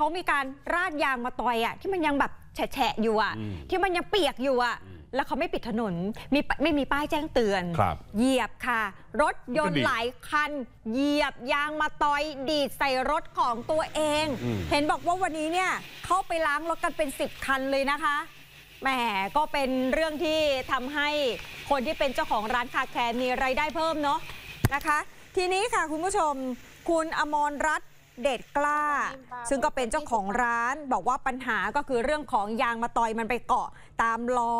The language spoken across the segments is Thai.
เขามีการราดยางมาตอย อ่ะ ที่มันยังแบบแฉะอยู่อ่ะ ที่มันยังเปียกอยู่ อ่ะ แล้วเขาไม่ปิดถนนมีไม่มีป้ายแจ้งเตือนเหยียบค่ะ รถยนต์หลายคัน เหยียบยางมาตอยดีดใส่รถของตัวเอง เห็นบอกว่าวันนี้เนี่ยเข้าไปล้างรถกันเป็น10คันเลยนะคะแหมก็เป็นเรื่องที่ทำให้คนที่เป็นเจ้าของร้านคาแคร์มีไรายได้เพิ่มเนาะนะคะ ทีนี้ค่ะคุณผู้ชมคุณอมรรัตนเดชกล้า ซึ่งก็เป็นเจ้าของร้านบอกว่าปัญหาก็คือเรื่องของยางมาตอยมันไปเกาะ ตามล้อ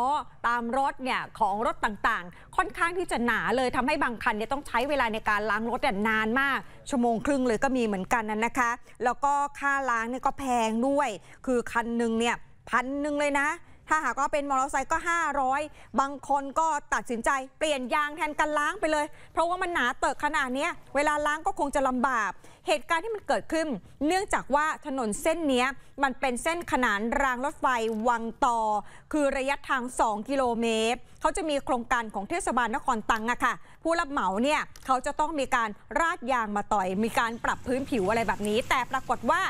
ตามรถเนี่ยของรถต่างๆ ค่อนข้างที่จะหนาเลยทำให้บางคันเนี่ยต้องใช้เวลาในการล้างรถนานมาก ชั่วโมงครึ่งเลยก็มีเหมือนกันนั่นนะคะ แล้วก็ค่าล้างเนี่ยก็แพงด้วยคือคันหนึ่งเนี่ยพันหนึ่งเลยนะถ้าหากว่าเป็นมอเตอร์ไซค์ก็ 500 บางคนก็ตัดสินใจ เปลี่ยนยางแทนกันล้างไปเลย เพราะว่ามันหนาเติกขนาดนี้ เวลาล้างก็คงจะลำบาก เหตุการณ์ที่มันเกิดขึ้น เนื่องจากว่าถนนเส้นนี้มันเป็นเส้นขนานรางรถไฟวังต่อ คือระยะทาง 2กิโลเมตร เขาจะมีโครงการของเทศบาลนครตังอะค่ะ ผู้รับเหมาเนี่ยเขาจะต้องมีการราดยางมาต่อย มีการปรับพื้นผิวอะไรแบบนี้ แต่ปรากฏว่า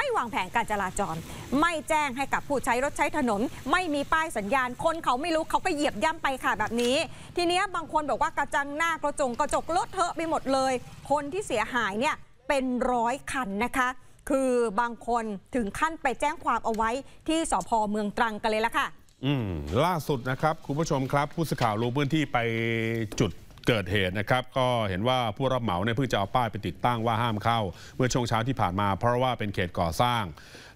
ไม่วางแผนการจราจร ไม่แจ้งให้กับผู้ใช้รถใช้ถนน ไม่มีป้ายสัญญาณ คนเขาไม่รู้เขาก็เหยียบย่ำไปค่ะแบบนี้ ทีนี้บางคนบอกว่ากระจังหน้ากระจงกระจกรถเทอะไปหมดเลย คนที่เสียหายเนี่ยเป็นร้อยคันนะคะ คือบางคนถึงขั้นไปแจ้งความเอาไว้ ที่สพเมืองตรังกันเลยละค่ะอืมล่าสุดนะครับคุณผู้ชมครับ ผู้สื่อข่าวลงพื้นที่ไปจุดเกิดเหตุนะครับก็เห็นว่าผู้รับเหมาเนี่ยเพิ่งจะเอาป้ายไปติดตั้งว่าห้ามเข้า เมื่อช่วงเช้าที่ผ่านมา เพราะว่าเป็นเขตก่อสร้าง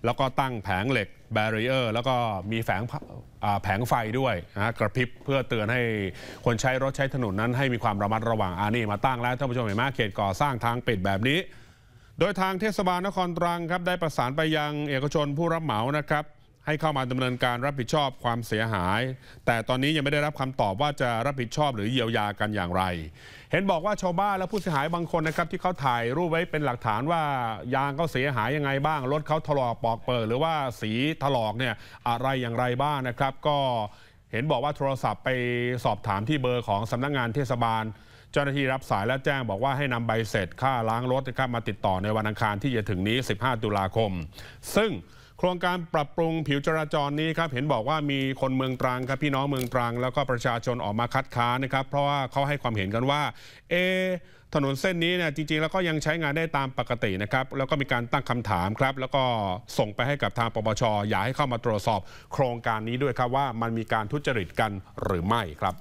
แล้วก็ตั้งแผงเหล็กแบเรียร์ แล้วก็มีแฝงแผงไฟด้วยนะกระพริบเพื่อเตือนให้คนใช้รถใช้ถนนนั้น ให้มีความระมัดระวังอานี่มาตั้งแล้วท่านผู้ชมเห็นไหมเขตก่อสร้างทางปิดแบบนี้ โดยทางเทศบาลนครตรังครับได้ประสานไปยังเอกชนผู้รับเหมานะครับให้เข้ามาดำเนินการรับผิดชอบความเสียหาย แต่ตอนนี้ยังไม่ได้รับคำตอบว่าจะรับผิดชอบหรือเยียวยากันอย่างไร เห็นบอกว่าชาวบ้านและผู้เสียหายบางคนนะครับที่เขาถ่ายรูปไว้เป็นหลักฐานว่ายางเขาเสียหายยังไงบ้างรถเขาถลอกปอกเปิดหรือว่าสีถลอกเนี่ยอะไรอย่างไรบ้างนะครับ ก็เห็นบอกว่าโทรศัพท์ไปสอบถามที่เบอร์ของสำนักงงานเทศบาล เจ้าหน้าที่รับสายและแจ้งบอกว่าให้นำใบเสร็จค่าล้างรถนะครับมาติดต่อในวันอังคารที่จะถึงนี้ 15 ตุลาคม ซึ่งครงการปรับปรุงผิวจราจรนี้ครับ เห็นบอกว่ามีคนเมืองตรังครับพี่น้องเมืองตรังแล้วก็ประชาชนออกมาคัดค้านนะครับ เพราะว่าเขาให้ความเห็นกันว่าเอถนนเส้นนี้เนี่ยจริงๆแล้วก็ยังใช้งานได้ตามปกตินะครับ แล้วก็มีการตั้งคำถามครับ แล้วก็ส่งไปให้กับทางปปชอยากให้เข้ามาตรวจสอบโครงการนี้ด้วยครับ ว่ามันมีการทุจริตกันหรือไม่ครับ